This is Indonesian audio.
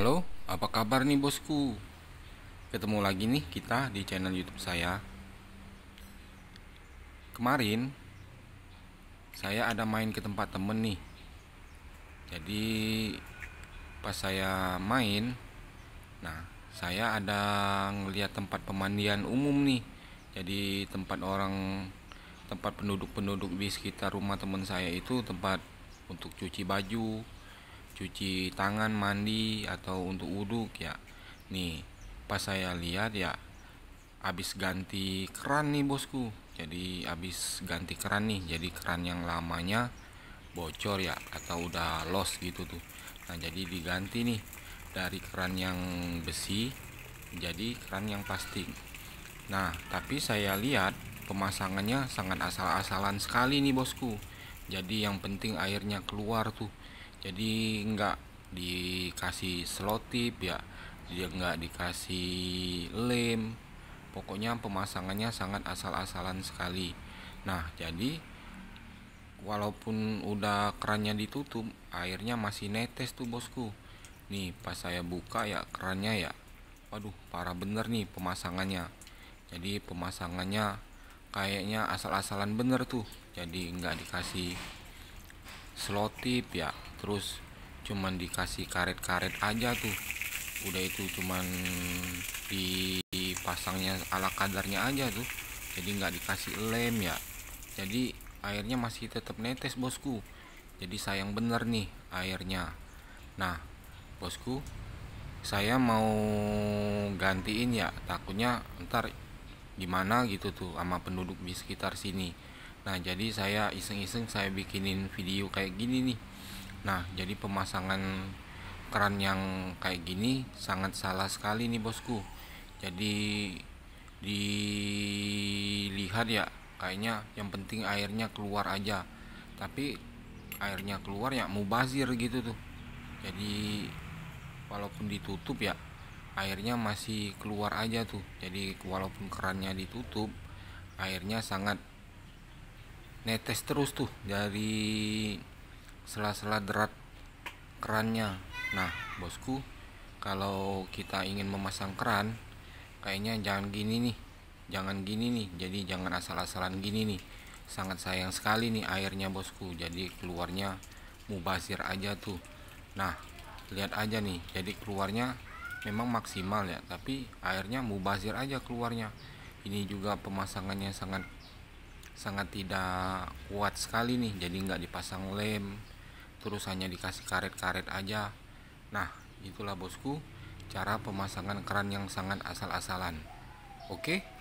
Halo, apa kabar nih bosku? Ketemu lagi nih kita di channel YouTube saya. Kemarin saya ada main ke tempat temen nih. Jadi pas saya main, nah saya ada ngeliat tempat pemandian umum nih. Jadi tempat orang, tempat penduduk-penduduk di sekitar rumah temen saya itu tempat untuk cuci baju, cuci tangan, mandi atau untuk wuduk ya. Nih, pas saya lihat ya habis ganti keran nih bosku. Jadi habis ganti keran nih, jadi keran yang lamanya bocor ya atau udah los gitu tuh. Nah, jadi diganti nih dari keran yang besi jadi keran yang plastik. Nah, tapi saya lihat pemasangannya sangat asal-asalan sekali nih bosku. Jadi yang penting airnya keluar tuh jadi nggak dikasih selotip ya dia nggak dikasih lem pokoknya pemasangannya sangat asal-asalan sekali nah jadi walaupun udah kerannya ditutup airnya masih netes tuh bosku nih pas saya buka ya kerannya ya waduh parah bener nih pemasangannya jadi pemasangannya kayaknya asal-asalan bener tuh jadi nggak dikasih selotip ya terus cuman dikasih karet-karet aja tuh udah itu cuman dipasangnya ala kadarnya aja tuh jadi nggak dikasih lem ya jadi airnya masih tetap netes bosku jadi sayang bener nih airnya nah bosku saya mau gantiin ya takutnya ntar gimana gitu tuh sama penduduk di sekitar sini Nah, jadi saya iseng-iseng saya bikinin video kayak gini nih. Nah, jadi pemasangan keran yang kayak gini sangat salah sekali nih bosku. Jadi dilihat ya, kayaknya yang penting airnya keluar aja. Tapi airnya keluar ya mubazir gitu tuh. Jadi walaupun ditutup ya airnya masih keluar aja tuh. Jadi walaupun kerannya ditutup airnya sangat netes terus tuh dari sela-sela derat kerannya nah bosku kalau kita ingin memasang keran kayaknya jangan gini nih jangan gini nih jadi jangan asal-asalan gini nih sangat sayang sekali nih airnya bosku jadi keluarnya mubazir aja tuh nah lihat aja nih jadi keluarnya memang maksimal ya tapi airnya mubazir aja keluarnya ini juga pemasangannya sangat sangat tidak kuat sekali nih jadi nggak dipasang lem terus hanya dikasih karet-karet aja nah itulah bosku cara pemasangan keran yang sangat asal-asalan oke okay?